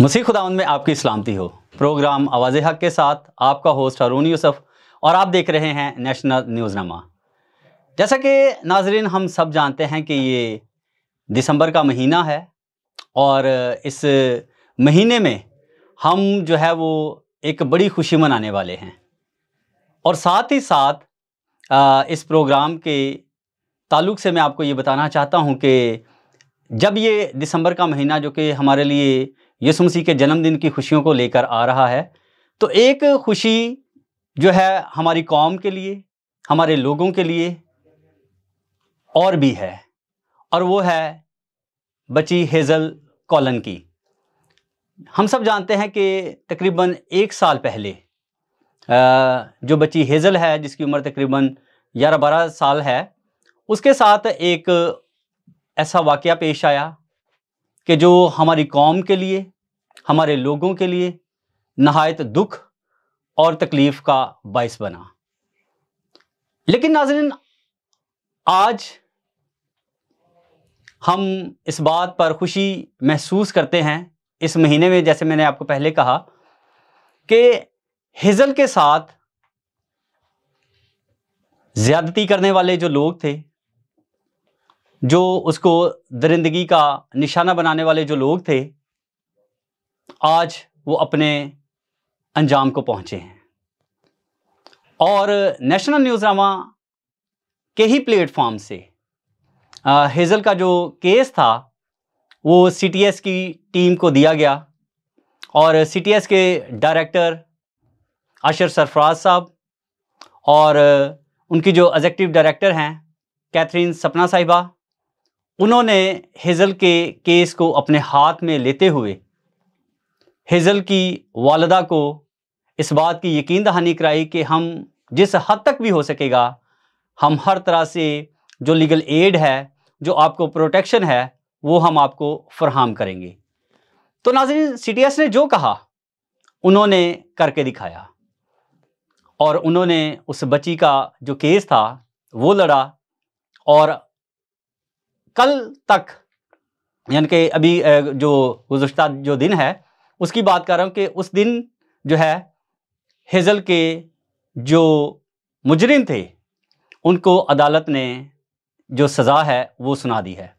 मसीह खुदावन में आपकी सलामती हो प्रोग्राम आवाज़ हक के साथ आपका होस्ट हारून यूसफ़ और आप देख रहे हैं नेशनल न्यूज़ नमा जैसा कि नाजरीन हम सब जानते हैं कि ये दिसंबर का महीना है और इस महीने में हम जो है वो एक बड़ी खुशी मनाने वाले हैं और साथ ही साथ इस प्रोग्राम के ताल्लुक से मैं आपको ये बताना चाहता हूँ कि जब ये दिसंबर का महीना जो कि हमारे लिए यीशु मसीह के जन्मदिन की खुशियों को लेकर आ रहा है तो एक खुशी जो है हमारी कौम के लिए हमारे लोगों के लिए और भी है और वो है बची हेज़ल कॉलन की हम सब जानते हैं कि तकरीबन एक साल पहले जो बची हेज़ल है जिसकी उम्र तकरीबन ग्यारह बारह साल है उसके साथ एक ऐसा वाक़ पेश आया कि जो हमारी कौम के लिए हमारे लोगों के लिए नहायत दुख और तकलीफ़ का बायस बना लेकिन नाजरन आज हम इस बात पर खुशी महसूस करते हैं इस महीने में जैसे मैंने आपको पहले कहा कि हिजल के साथ ज़्यादती करने वाले जो लोग थे जो उसको दरिंदगी का निशाना बनाने वाले जो लोग थे आज वो अपने अंजाम को पहुंचे हैं और नेशनल न्यूज रामा के ही प्लेटफॉर्म से हेज़ल का जो केस था वो सीटीएस की टीम को दिया गया और सीटीएस के डायरेक्टर अशर सरफराज साहब और उनकी जो एग्जेक्टिव डायरेक्टर हैं कैथरीन सपना साहिबा उन्होंने हेज़ल के केस को अपने हाथ में लेते हुए हेज़ल की वालदा को इस बात की यकीन दहानी कराई कि हम जिस हद तक भी हो सकेगा हम हर तरह से जो लीगल एड है जो आपको प्रोटेक्शन है वो हम आपको फरहम करेंगे तो नाजरीन सी टी एस ने जो कहा उन्होंने करके दिखाया और उन्होंने उस बच्ची का जो केस था वो लड़ा और कल तक यानी कि अभी जो गुज्त जो दिन है उसकी बात कर रहा हूँ कि उस दिन जो है हेज़ल के जो मुजरिम थे उनको अदालत ने जो सज़ा है वो सुना दी है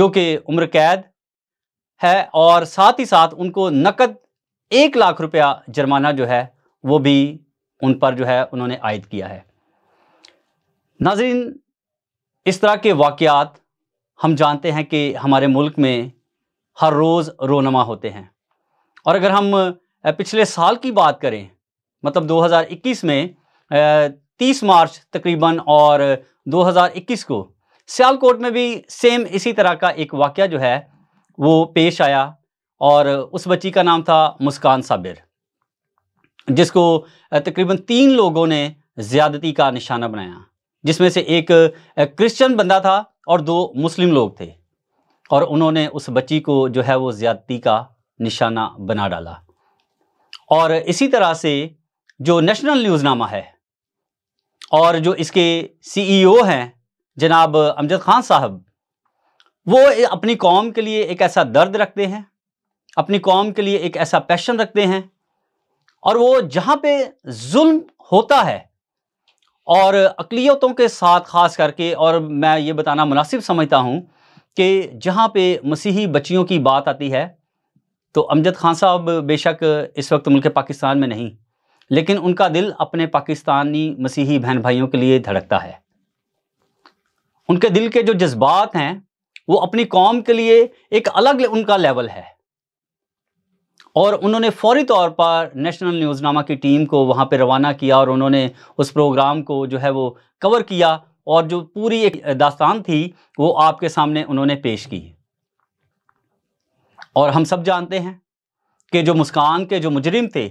जो कि उम्र कैद है और साथ ही साथ उनको नकद एक लाख रुपया जुर्माना जो है वो भी उन पर जो है उन्होंने आयद किया है नाजिन इस तरह के वाक़ात हम जानते हैं कि हमारे मुल्क में हर रोज़ रोनमा होते हैं और अगर हम पिछले साल की बात करें मतलब 2021 में 30 मार्च तकरीबन और 2021 को सियालकोट में भी सेम इसी तरह का एक वाक़ जो है वो पेश आया और उस बच्ची का नाम था मुस्कान साबिर जिसको तकरीबन तीन लोगों ने ज़्यादती का निशाना बनाया जिसमें से एक क्रिश्चियन बंदा था और दो मुस्लिम लोग थे और उन्होंने उस बच्ची को जो है वो ज़्यादती का निशाना बना डाला और इसी तरह से जो नेशनल न्यूज़नामा है और जो इसके सीईओ e हैं जनाब अमजद ख़ान साहब वो अपनी कौम के लिए एक ऐसा दर्द रखते हैं अपनी कौम के लिए एक ऐसा पैशन रखते हैं और वो जहाँ पे जुल्म होता है और अकलीतों के साथ ख़ास करके और मैं ये बताना मुनासिब समझता हूँ कि जहाँ पे मसीही बच्चियों की बात आती है तो अमजद खान साहब बेशक इस वक्त मुल्क पाकिस्तान में नहीं लेकिन उनका दिल अपने पाकिस्तानी मसीही बहन भाइयों के लिए धड़कता है उनके दिल के जो जज्बात हैं वो अपनी कौम के लिए एक अलग उनका लेवल है और उन्होंने फौरी तौर पर नेशनल न्यूज़नामा की टीम को वहाँ पर रवाना किया और उन्होंने उस प्रोग्राम को जो है वो कवर किया और जो पूरी एक दास्तान थी वो आपके सामने उन्होंने पेश की और हम सब जानते हैं कि जो मुस्कान के जो मुजरिम थे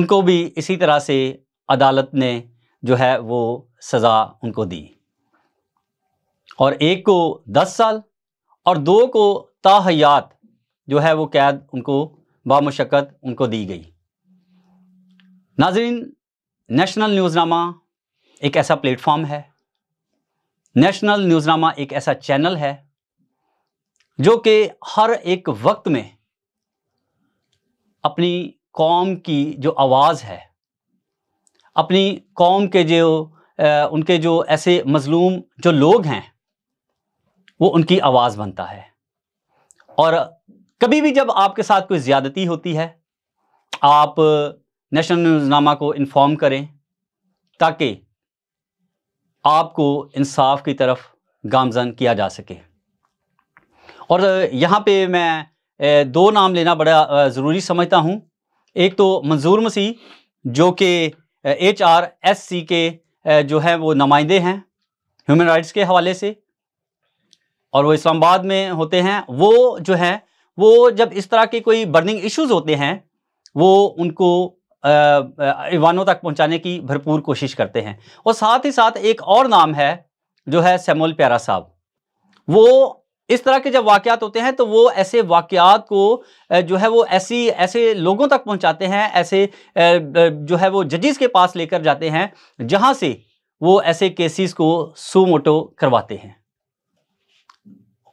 उनको भी इसी तरह से अदालत ने जो है वो सज़ा उनको दी और एक को दस साल और दो को ताहयात जो है वो कैद उनको बामशक्क़त उनको दी गई नाजरीन नेशनल न्यूज़नामा एक ऐसा प्लेटफॉर्म है नेशनल न्यूज़नामा एक ऐसा चैनल है जो कि हर एक वक्त में अपनी कौम की जो आवाज़ है अपनी कौम के जो उनके जो ऐसे मज़लूम जो लोग हैं वो उनकी आवाज़ बनता है और कभी भी जब आपके साथ कोई ज़्यादती होती है आप नेशनल न्यूज़नामा को इन्फॉर्म करें ताकि आपको इंसाफ की तरफ गामजन किया जा सके और यहाँ पे मैं दो नाम लेना बड़ा ज़रूरी समझता हूँ एक तो मंजूर मसीह जो कि एच आर एस सी के जो है वो नुमाइंदे हैं ह्यूमन राइट्स के हवाले से और वो इस्लामाबाद में होते हैं वो जो है वो जब इस तरह के कोई बर्निंग इश्यूज होते हैं वो उनको ईवानों तक पहुंचाने की भरपूर कोशिश करते हैं और साथ ही साथ एक और नाम है जो है सैमुअल प्यारा साहब वो इस तरह के जब वाक़ात होते हैं तो वो ऐसे वाक़ात को जो है वो ऐसी ऐसे लोगों तक पहुंचाते हैं ऐसे जो है वो जजेस के पास लेकर जाते हैं जहां से वो ऐसे केसेस को सुमोटो करवाते हैं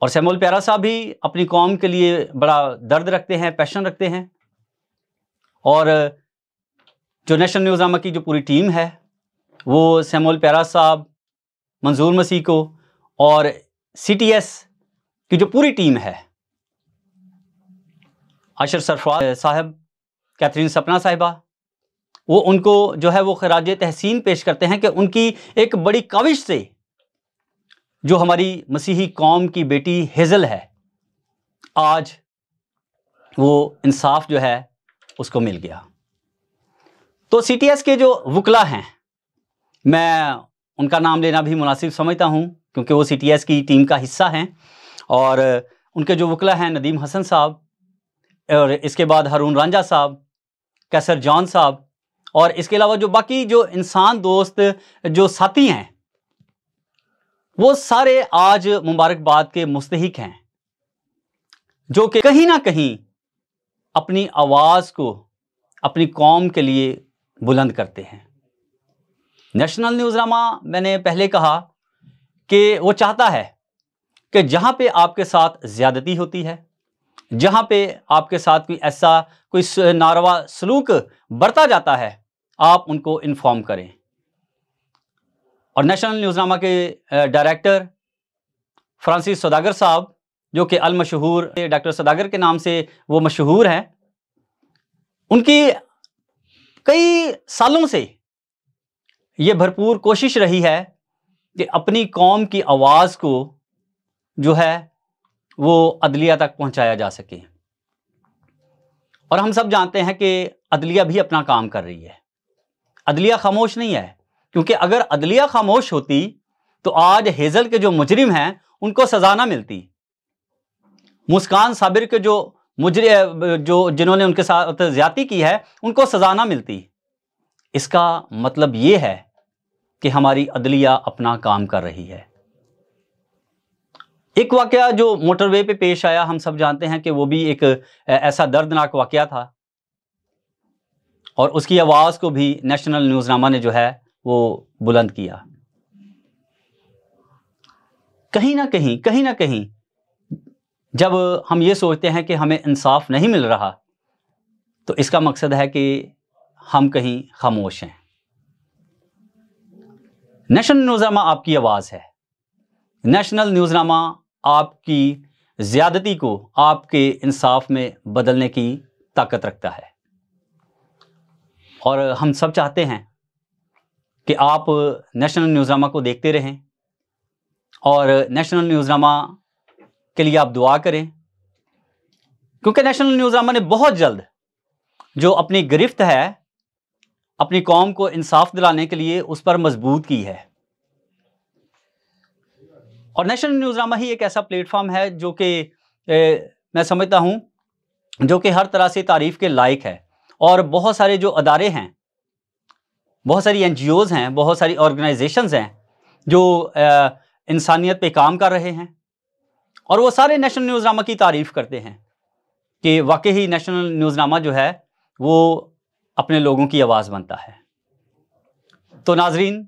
और सैमुल प्यारा साहब भी अपनी कौम के लिए बड़ा दर्द रखते हैं पैशन रखते हैं और जो नेशनल न्यूज़ की जो पूरी टीम है वो सैमुल प्यारा साहब मंजूर मसीह को और सी टी एस की जो पूरी टीम है आशर सरफराज साहब कैथरीन सपना साहिबा वो उनको जो है वो खराज तहसीन पेश करते हैं कि उनकी एक बड़ी काविश से जो हमारी मसीही कौम की बेटी हेज़ल है आज वो इंसाफ जो है उसको मिल गया तो सी के जो वकला हैं मैं उनका नाम लेना भी मुनासिब समझता हूँ क्योंकि वो सी की टीम का हिस्सा हैं और उनके जो वकला हैं नदीम हसन साहब और इसके बाद हरून रांझा साहब कैसर जॉन साहब और इसके अलावा जो बाकी जो इंसान दोस्त जो साथी हैं वो सारे आज मुबारकबाद के मुस्तक हैं जो कि कहीं ना कहीं अपनी आवाज़ को अपनी कौम के लिए बुलंद करते हैं नेशनल न्यूज रामा मैंने पहले कहा कि वो चाहता है कि जहाँ पे आपके साथ ज़्यादती होती है जहां पे आपके साथ कोई ऐसा कोई नारवा सलूक बरता जाता है आप उनको इन्फॉर्म करें और नेशनल न्यूज़नामा के डायरेक्टर फ्रांसिस सदागर साहब जो कि अल मशहूर डॉक्टर सदागर के नाम से वो मशहूर हैं उनकी कई सालों से ये भरपूर कोशिश रही है कि अपनी कौम की आवाज़ को जो है वो अदलिया तक पहुंचाया जा सके और हम सब जानते हैं कि अदलिया भी अपना काम कर रही है अदलिया खामोश नहीं है क्योंकि अगर अदलिया खामोश होती तो आज हेजल के जो मुजरिम हैं उनको सजा ना मिलती मुस्कान साबिर के जो मुजर जो जिन्होंने उनके साथ ज्यादा की है उनको सजा ना मिलती इसका मतलब ये है कि हमारी अदलिया अपना काम कर रही है एक वाक़ जो मोटरवे पे पेश आया हम सब जानते हैं कि वो भी एक ऐसा दर्दनाक वाक़ था और उसकी आवाज़ को भी नेशनल न्यूज़नामा ने जो है वो बुलंद किया कहीं ना कहीं कहीं ना कहीं जब हम ये सोचते हैं कि हमें इंसाफ नहीं मिल रहा तो इसका मकसद है कि हम कहीं खामोश हैं नेशनल न्यूज़नामा आपकी आवाज़ है नेशनल न्यूज़नामा आपकी ज़्यादती को आपके इंसाफ में बदलने की ताकत रखता है और हम सब चाहते हैं कि आप नेशनल न्यूज़नामा को देखते रहें और नेशनल न्यूज़नामा के लिए आप दुआ करें क्योंकि नेशनल न्यूज़नामा ने बहुत जल्द जो अपनी गिरफ्त है अपनी कौम को इंसाफ दिलाने के लिए उस पर मजबूत की है और नेशनल न्यूज़नामा ही एक ऐसा प्लेटफॉर्म है जो कि मैं समझता हूँ जो कि हर तरह से तारीफ़ के लायक है और बहुत सारे जो अदारे हैं बहुत सारी एन हैं बहुत सारी ऑर्गेनाइजेशंस हैं जो इंसानियत पे काम कर रहे हैं और वो सारे नेशनल न्यूज़नामा की तारीफ़ करते हैं कि वाकई ही नेशनल न्यूज़नामा जो है वो अपने लोगों की आवाज़ बनता है तो नाजरीन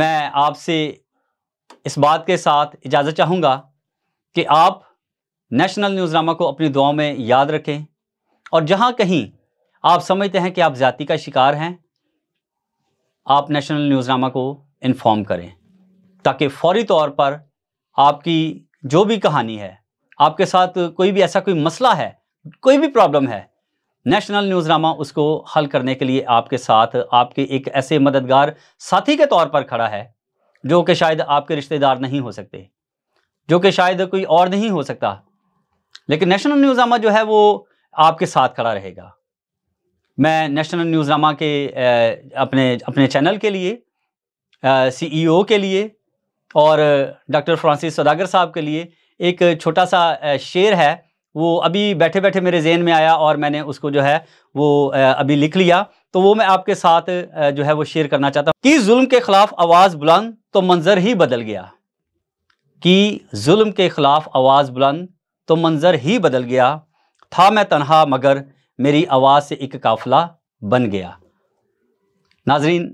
मैं आपसे इस बात के साथ इजाज़त चाहूँगा कि आप नेशनल न्यूज़नामा को अपनी दुआ में याद रखें और जहाँ कहीं आप समझते हैं कि आप ज़्यादा का शिकार हैं आप नेशनल न्यूज़नामा को इन्फॉर्म करें ताकि फौरी तौर पर आपकी जो भी कहानी है आपके साथ कोई भी ऐसा कोई मसला है कोई भी प्रॉब्लम है नेशनल न्यूज़नामा उसको हल करने के लिए आपके साथ आपके एक ऐसे मददगार साथी के तौर पर खड़ा है जो कि शायद आपके रिश्तेदार नहीं हो सकते जो कि शायद कोई और नहीं हो सकता लेकिन नेशनल न्यूज़नामा जो है वो आपके साथ खड़ा रहेगा मैं नेशनल न्यूज नामा के अपने अपने चैनल के लिए सीईओ e के लिए और डॉक्टर फ्रांसिस सदागर साहब के लिए एक छोटा सा शेर है वो अभी बैठे बैठे मेरे जहन में आया और मैंने उसको जो है वो अभी लिख लिया तो वो मैं आपके साथ जो है वो शेयर करना चाहता हूँ कि जुल्म के ख़िलाफ़ आवाज़ बुलंद तो मंज़र ही बदल गया कि जुल्म के ख़िलाफ़ आवाज़ बुलंद तो मंज़र ही बदल गया था मैं तनहा मगर मेरी आवाज़ से एक काफिला बन गया नाजरीन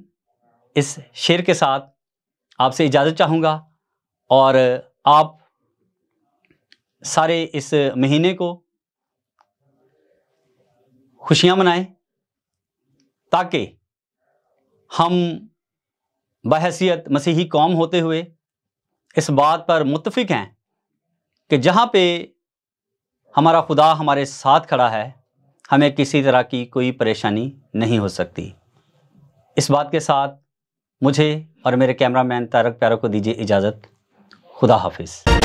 इस शेर के साथ आपसे इजाज़त चाहूँगा और आप सारे इस महीने को खुशियाँ मनाएं ताकि हम बहसीत मसीही कौम होते हुए इस बात पर मुतफिक हैं कि जहाँ पे हमारा खुदा हमारे साथ खड़ा है हमें किसी तरह की कोई परेशानी नहीं हो सकती इस बात के साथ मुझे और मेरे कैमरामैन तारक प्यारों को दीजिए इजाज़त खुदा हाफिज़